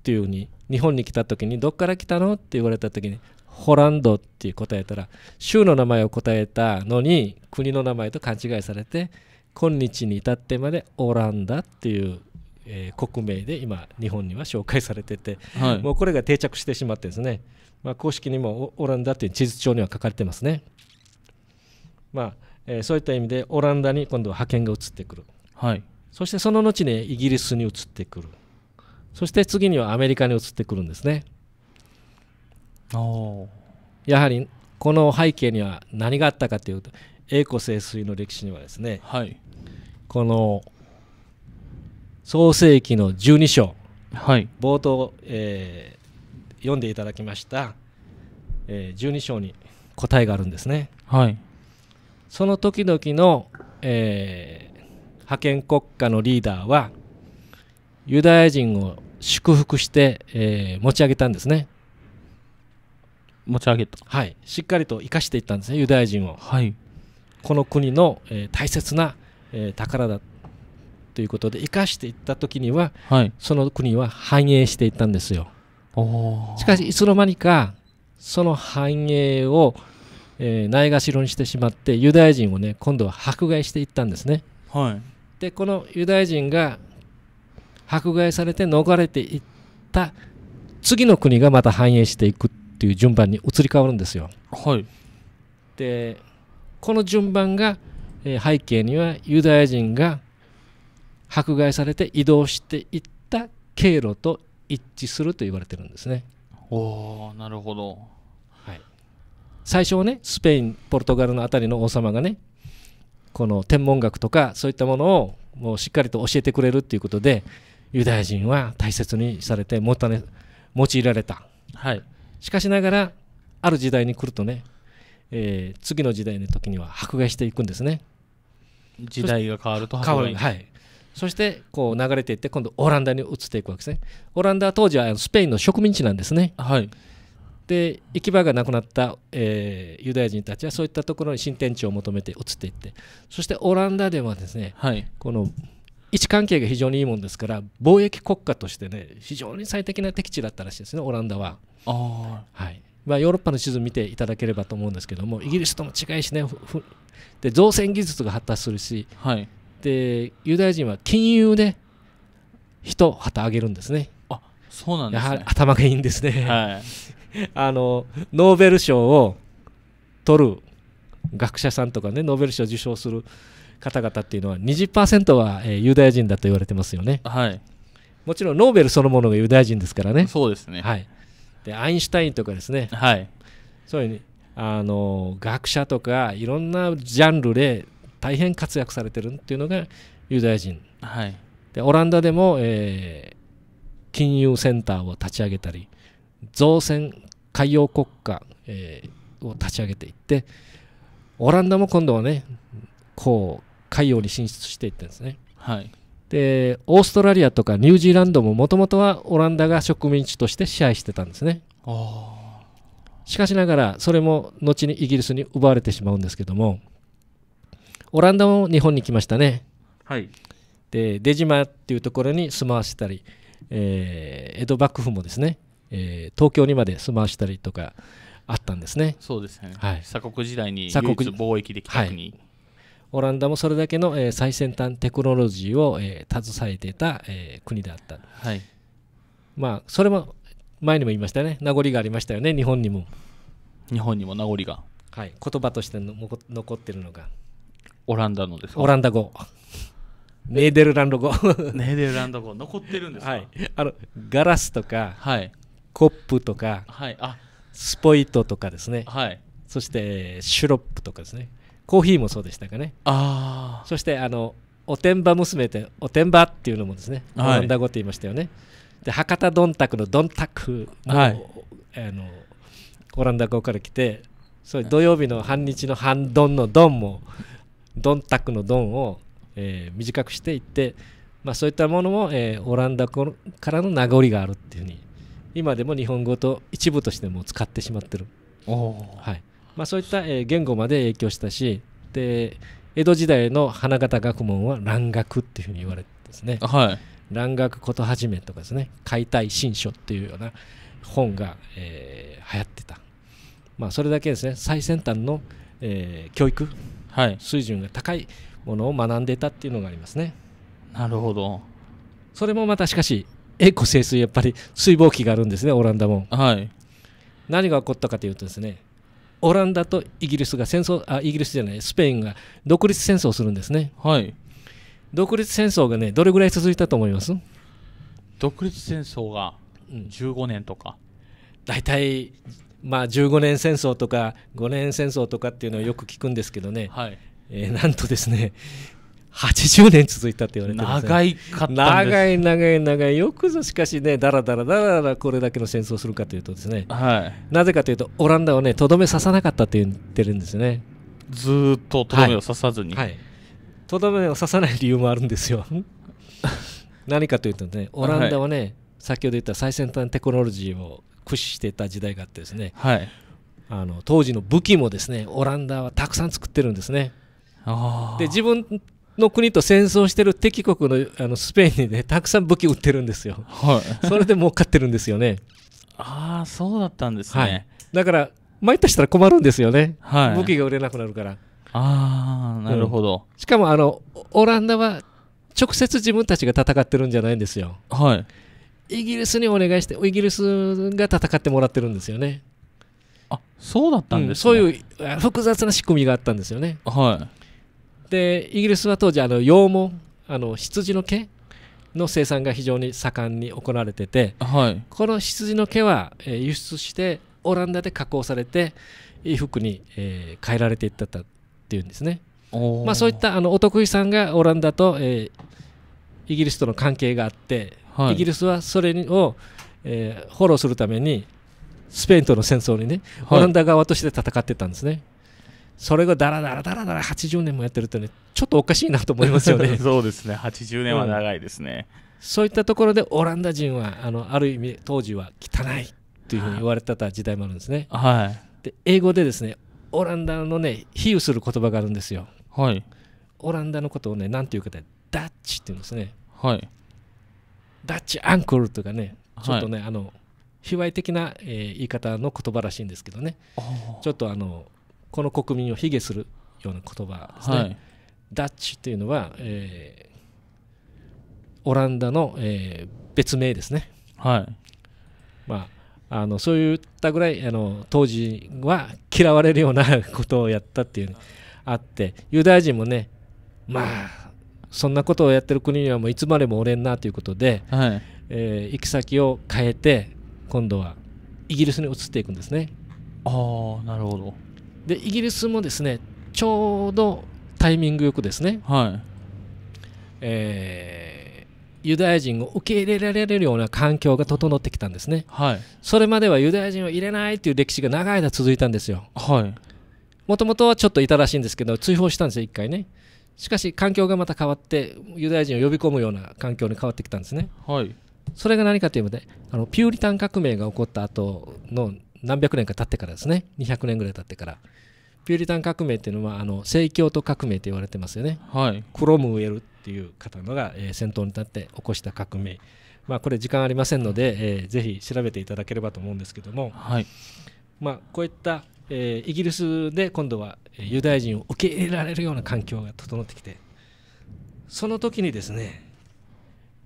ていうふうに日本に来た時にどっから来たのって言われた時にホランドって答えたら州の名前を答えたのに国の名前と勘違いされて今日に至ってまでオランダっていう、えー、国名で今日本には紹介されてて、はい、もうこれが定着してしまってですねまあ、公式にもオランダっていう地図帳には書かれてますね、まあえー、そういった意味でオランダに今度は派遣が移ってくる、はい、そしてその後にイギリスに移ってくるそして次にはアメリカに移ってくるんですねやはりこの背景には何があったかというと栄枯盛衰の歴史にはですね、はい、この創世紀の12章、はい、冒頭、えー、読んでいただきました、えー、12章に答えがあるんですね。はい、その時々の、えー、派遣国家のリーダーはユダヤ人を祝福して、えー、持ち上げたんですね。持ち上げたはいしっかりと生かしていったんですねユダヤ人を、はい、この国の、えー、大切な、えー、宝だということで生かしていった時には、はい、その国は繁栄していったんですよしかしいつの間にかその繁栄を、えー、ないがしろにしてしまってユダヤ人をね今度は迫害していったんですね。はい、でこのユダヤ人が迫害されて逃れていった次の国がまた繁栄していくっていう順番に移り変わるんですよ。はい、でこの順番が、えー、背景にはユダヤ人が迫害されて移動していった経路と一致すると言われてるんですね。おなるほど、はい、最初はねスペインポルトガルの辺りの王様がねこの天文学とかそういったものをもうしっかりと教えてくれるっていうことでユダヤ人は大切にされてもた、ね、用いられた、はい、しかしながらある時代に来るとね、えー、次の時代の時には迫害していくんですね時代が変わると迫害はい、そしてこう流れていって今度オランダに移っていくわけですねオランダは当時はスペインの植民地なんですね、はい、で行き場がなくなった、えー、ユダヤ人たちはそういったところに新天地を求めて移っていってそしてオランダではですね、はい、この位置関係が非常にいいもんですから貿易国家としてね非常に最適な敵地だったらしいですねオランダは。はいまあ、ヨーロッパの地図見ていただければと思うんですけどもイギリスとも違いしねで造船技術が発達するし、はい、でユダヤ人は金融で一旗あげるんですねあそうなんですねやはり頭がいいんですね、はい、*laughs* あのノーベル賞を取る学者さんとかねノーベル賞を受賞する方々っていうのは20%は、えー、ユダヤ人だと言われてますよね、はい、もちろんノーベルそのものがユダヤ人ですからねそうですね、はい、でアインシュタインとかですね、はい、そういうあの学者とかいろんなジャンルで大変活躍されてるっていうのがユダヤ人、はい、でオランダでも、えー、金融センターを立ち上げたり造船海洋国家、えー、を立ち上げていってオランダも今度はねこう海洋に進出していってんですね。はいでオーストラリアとかニュージーランドももともとはオランダが植民地として支配してたんですね。しかしながらそれも後にイギリスに奪われてしまうんですけどもオランダも日本に来ましたね。はい、で出島っていうところに住まわせたり、えー、江戸幕府もですね、えー、東京にまで住まわせたりとかあったんですね。そうですね、はい、鎖国時代に唯一貿易できた国、はい、オランダもそれだけの、えー、最先端テクノロジーを、えー、携えてた、えー、国であった、はいまあ、それも前にも言いましたよね名残がありましたよね日本にも日本にも名残が、はい、言葉として残ってるのが。オランダのですかオランダ語ネーデルランド語ネーデルランド語残ってるんですか、はい、あのガラスとか、はい、コップとか、はい、あスポイトとかですね、はい、そしてシュロップとかですねコーヒーもそうでしたかねあそしてあのおてんば娘っておてんばっていうのもですねはい、オランダ語って言いましたよね、で博多どんたくのどんたくも、はい、あのオランダ語から来てそれ土曜日の半日の半ドンのドンもドンタクのドンを、えー、短くしていって、まあ、そういったものも、えー、オランダからの名残があるっていうふうに今でも日本語と一部としても使ってしまってる、はいまあ、そういった、えー、言語まで影響したしで江戸時代の花形学問は蘭学っていうふうに言われてですね、はい、蘭学ことはじめとかですね解体新書っていうような本が、えー、流行ってた、まあ、それだけですね最先端の、えー、教育水準が高いものを学んでたっていうのがありますね。なるほどそれもまたしかしエコ清水やっぱり水防期があるんですねオランダも。はい、何が起こったかというとですねオランダとイギリスが戦争あイギリスじゃないスペインが独立戦争をするんですね。はい、独立戦争がねどれぐらい続いたと思います独立戦争が15年とか、うん、大体まあ、15年戦争とか5年戦争とかっていうのはよく聞くんですけどね、はい、えー、なんとですね80年続いたって言われてます、ね、長いかった長い長い長いよくぞしかしねだらだらだらだらこれだけの戦争をするかというとですね、はい、なぜかというとオランダをねとどめ刺さなかったって言ってるんですよねずっととどめを刺さずにとど、はいめを刺さない理由もあるんですよ *laughs* 何かというとねオランダはね、先ほど言った最先端テクノロジーを駆使してた時代があってですね、はい、あの当時の武器もですねオランダはたくさん作ってるんですね。で自分の国と戦争してる敵国のあのスペインにねたくさん武器売ってるんですよ、はい、それで儲かってるんですよねああそうだったんですね、はい、だから参ったしたら困るんですよね、はい、武器が売れなくなるからああなるほど、うん、しかもあのオランダは直接自分たちが戦ってるんじゃないんですよはいイギリスにお願いしてイギリスが戦ってもらってるんですよねあそうだったんです、ねうん、そういう複雑な仕組みがあったんですよねはいでイギリスは当時あの羊毛あの羊の毛の生産が非常に盛んに行われてて、はい、この羊の毛は、え輸出してオランダで加工されて衣服に、え変えられていったっていうんですね、まあ、そういったあのお得意さんがオランダと、えー、イギリスとの関係があってはい、イギリスはそれを、えー、フォローするためにスペインとの戦争にねオランダ側として戦ってたんですね。それがだらだらだらだら80年もやってるとねちょっとおかしいなと思いますよね *laughs* そうですね80年は長いですね、うん、そういったところでオランダ人はあのある意味当時は汚いというふうに言われてた時代もあるんですね、はい、で英語でですねオランダのね比喩する言葉があるんですよ、はい、オランダのことをね何て言うかでダッチって言うんですね、はい、ダッチアンクルとかねちょっとね、はい、あの卑猥的な、えー、言い方の言葉らしいんですけどねちょっとあのこの国民を卑下するような言葉ですね、はい、ダッチというのは、えー、オランダの、えー、別名ですね、はいまあ、あのそういったぐらいあの当時は嫌われるようなことをやったっていうあってユダヤ人もねまあそんなことをやってる国にはもういつまでもおれんなということで、はいえー、行き先を変えて今度はイギリスに移っていくんですね。ああなるほどでイギリスもですねちょうどタイミングよくですね、はいえー、ユダヤ人を受け入れられるような環境が整ってきたんですね、はい、それまではユダヤ人を入れないという歴史が長い間続いたんですよ。はいもともとはちょっといたらしいんですけど追放したんですよ、1回ね。しかし環境がまた変わってユダヤ人を呼び込むような環境に変わってきたんですね。はい、それが何かというと、あのピューリタン革命が起こった後の何百年か経ってからですね200年ぐらい経ってからピューリタン革命っていうのはあの聖教徒革命と言われてますよね、はい、クロムウェルっていう方のが、えー、先頭に立って起こした革命、まあ、これ時間ありませんので、えー、ぜひ調べていただければと思うんですけども、はいまあ、こういったえー、イギリスで今度はユダヤ人を受け入れられるような環境が整ってきてその時にですね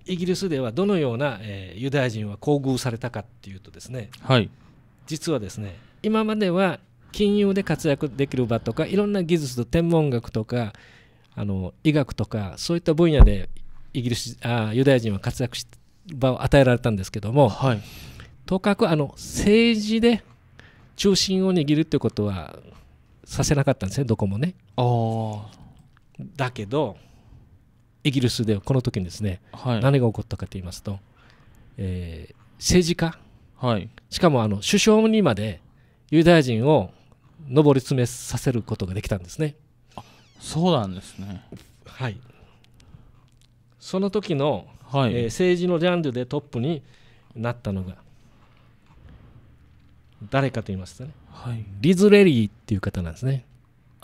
イギリスではどのような、えー、ユダヤ人は厚遇されたかっていうとですね、はい、実はですね今までは金融で活躍できる場とかいろんな技術と天文学とかあの医学とかそういった分野でイギリスあユダヤ人は活躍し場を与えられたんですけども、はい、とかくあの政治で中心を握るってことはさせなかったんですねどこもね。だけどイギリスではこの時にですね、はい、何が起こったかと言いますと、えー、政治家、はい、しかもあの首相にまでユダヤ人を上り詰めさせることができたんですね。そうなんですねはいその時の、はい、えー、政治のジャンルでトップになったのが誰かと言いますとね、はい、リズ・レリーっていう方なんですね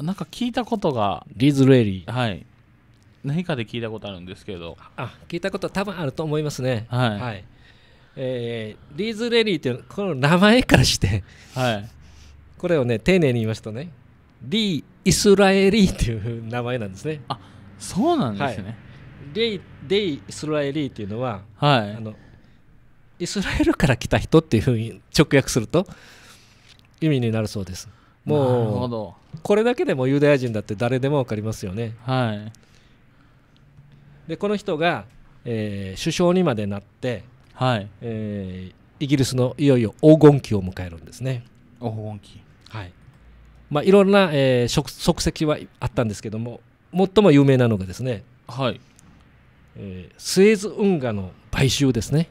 なんか聞いたことがリズ・レリーはい何かで聞いたことあるんですけどあ聞いたこと多分あると思いますねはい、はい、えー、リズ・レリーっていうこの名前からしてはい、これをね丁寧に言いますとねリー・イスラエリーっていう名前なんですねあそうなんですね、はい、デイ・イスラエリーっていうのは、はい、あのイスラエルから来た人っていうふうに直訳すると意味になるそうですもうこれだけでもユダヤ人だって誰でも分かりますよね、はい、でこの人が、えー、首相にまでなって、はいえー、イギリスのいよいよ黄金期を迎えるんですね黄金期はいまあ、いろんな、えー、足跡はあったんですけども最も有名なのがですね、はいえー、スエズ運河の買収ですね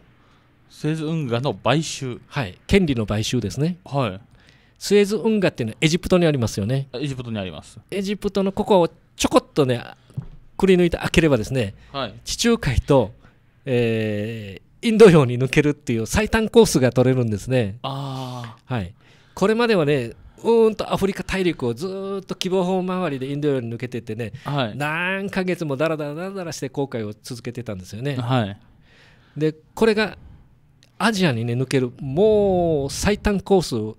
スエズ運河の買収はい権利の買収ですねはいスエズ運河っていうのはエジプトにありますよねエジプトにありますエジプトのここをちょこっとねくり抜いて開ければですね、はい、地中海と、えー、インド洋に抜けるっていう最短コースが取れるんですねああはいこれまではねうんとアフリカ大陸をずっと希望法周りでインド洋に抜けてってね、はい、何ヶ月もだらだらだらだらして航海を続けてたんですよね。はい、でこれがアジアにね抜けるもう最短コース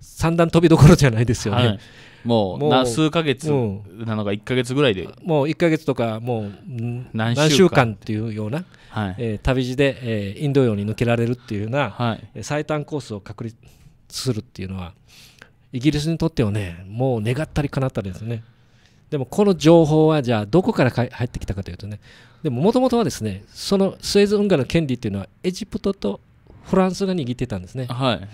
三段飛びどころじゃないですよね、はい、もう数か月なのが1か月ぐらいで、もう1か月とかもう何週間っていうような、はい、えー、旅路で、えー、インド洋に抜けられるっていうような、はい、最短コースを確立するっていうのはイギリスにとってはねもう願ったり叶ったりですねでもこの情報はじゃあどこから入ってきたかというとねでももともとはですねそのスエズ運河の権利っていうのはエジプトとフランスが握ってたんですね、はい、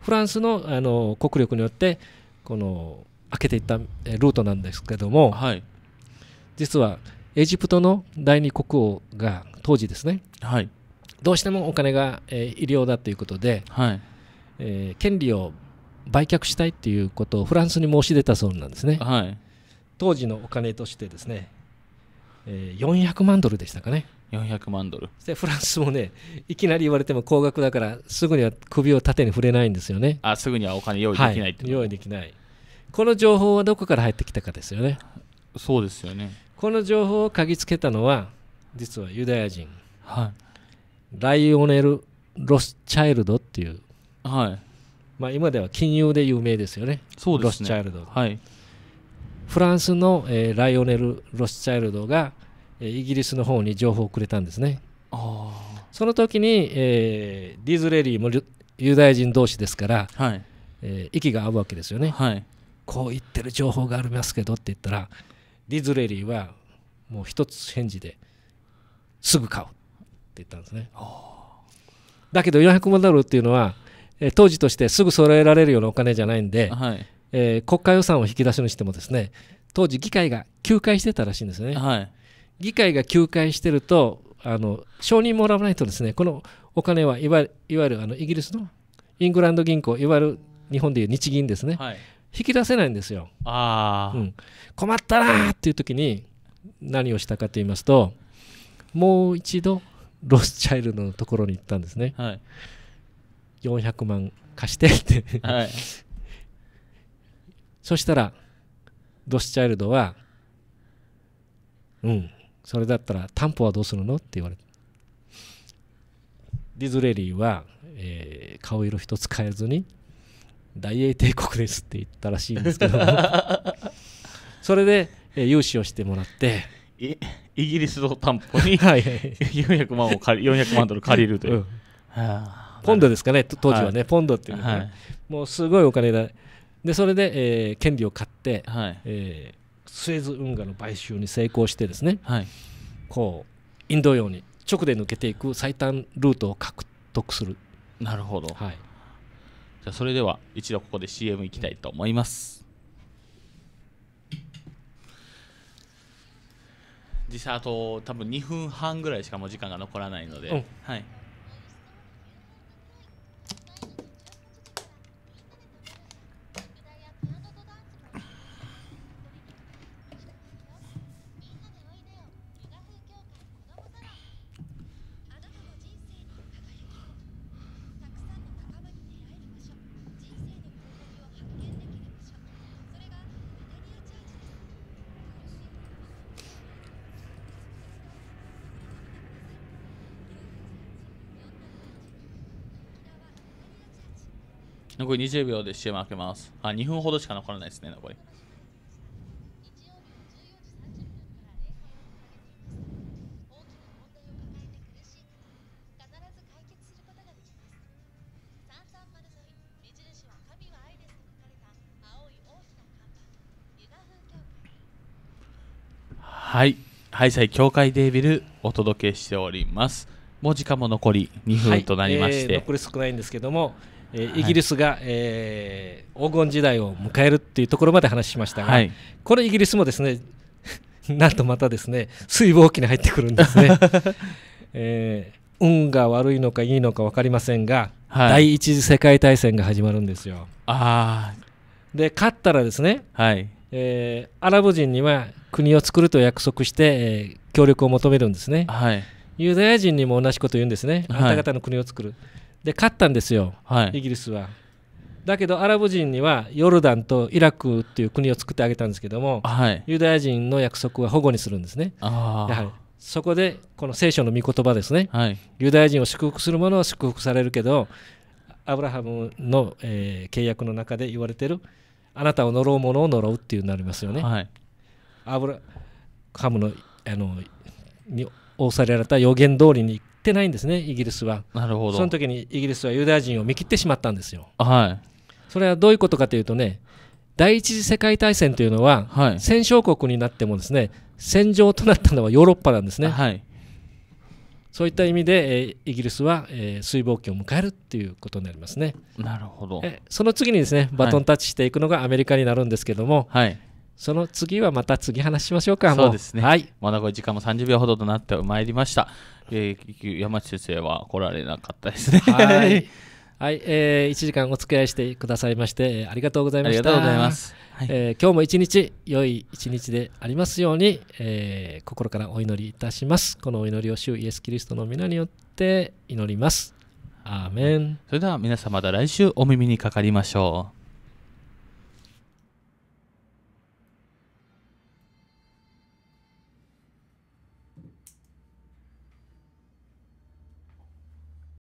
フランスのあの国力によってこの開けていったルートなんですけども、はい、実はエジプトの第二国王が当時ですね、はい、どうしてもお金が、え医療だということで、はいえー、権利を売却したいっていうことをフランスに申し出たそうなんですね、はい、当時のお金としてですねえー、400万ドルでしたかね400万ドルでフランスもねいきなり言われても高額だからすぐには首を縦に触れないんですよねあすぐにはお金用意できない、はい、用意できないこの情報はどこから入ってきたかですよねそうですよねこの情報を嗅ぎつけたのは実はユダヤ人、はい、ライオネル・ロスチャイルドっていう、はいまあ、今では金融で有名ですよね、ね、ロスチャイルド、はい、フランスの、えー、ライオネル・ロスチャイルドが、えイギリスの方に情報をくれたんですね。その時に、えー、ディズレリーもユダヤ人同士ですから、はい、えー、息が合うわけですよね、はい、こう言ってる情報がありますけどって言ったらディズレリーはもう一つ返事ですぐ買うって言ったんですねだけど400万ドルっていうのは、えー、当時としてすぐ揃えられるようなお金じゃないんで、はい、えー、国家予算を引き出しにしてもですね当時議会が休会してたらしいんですね、はい、議会が休会してるとあの承認もらわないとですねこのお金はいわいわゆるあのイギリスのイングランド銀行いわゆる日本でいう日銀ですね、はい、引き出せないんですよあ、うん、困ったなっていう時に何をしたかと言いますともう一度ロスチャイルドのところに行ったんですね、はい、400万貸してってはい、そしたらドスチャイルドは「うんそれだったら担保はどうするの?」って言われてディズレリーは、えー、顔色一つ変えずに「大英帝国です」って言ったらしいんですけど *laughs* それで、えー、融資をしてもらって。イギリスの担保に *laughs* はい、400, 万を借り400万ドル借りるという、うんはあ、ポンドですかね当時はね、はい、ポンドっていうのは、はい、もうすごいお金だでそれで、えー、権利を買って、はいえー、スエズ運河の買収に成功してですね、はい、こうインド洋に直で抜けていく最短ルートを獲得するなるほど、はい、じゃそれでは一度ここで CM いきたいと思います、実際あと多分2分半ぐらいしかもう時間が残らないので、うん、はい残り20秒で CM 開けます。あ、2分ほどしか残らないですね、残り。はい、ハイサイ教会デービルお届けしております。もう時間も残り2分となりまして、はいえー、残り少ないんですけども、イギリスが、はい、えー、黄金時代を迎えるっていうところまで話しましたが、はい、これイギリスもですね *laughs* なんとまたですね水防期に入ってくるんですね、*laughs* えー、運が悪いのかいいのか分かりませんが、はい、第一次世界大戦が始まるんですよあで勝ったらですね、はいえー、アラブ人には国を作ると約束して、えー、協力を求めるんですね、はい、ユダヤ人にも同じこと言うんですね、あなた方の国を作る、はいで勝ったんですよ、はい、イギリスは。だけどアラブ人にはヨルダンとイラクっていう国を作ってあげたんですけども、はい、ユダヤ人の約束は保護にするんですね。やはりそこでこの聖書の御言葉ですね、はい、ユダヤ人を祝福する者は祝福されるけどアブラハムの、えー、契約の中で言われてるあなたを呪う者を呪うっていうになりますよね。はい、アブラハムのあのに仰されられた予言通りにってないんですねイギリスはなるほどその時にイギリスはユダヤ人を見切ってしまったんですよはいそれはどういうことかというとね第一次世界大戦というのは、はい、戦勝国になってもですね戦場となったのはヨーロッパなんですね、はい、そういった意味で、えー、イギリスは、えー、水防期を迎えるっていうことになりますねなるほどえその次にですねバトンタッチしていくのがアメリカになるんですけども、はい、その次はまた次話しましょうか。そうですね。はい。まだこれ時間も30秒ほどとなってまいりました。えー、山内先生は来られなかったですね。はい。*laughs* はい、えー、1時間お付き合いしてくださいまして、えありがとうございました。ありがとうございます。はい、えー、今日も一日良い一日でありますように、えー、心からお祈りいたします。このお祈りを主イエスキリストの皆によって祈ります。アーメン。それでは皆様また来週お耳にかかりましょう。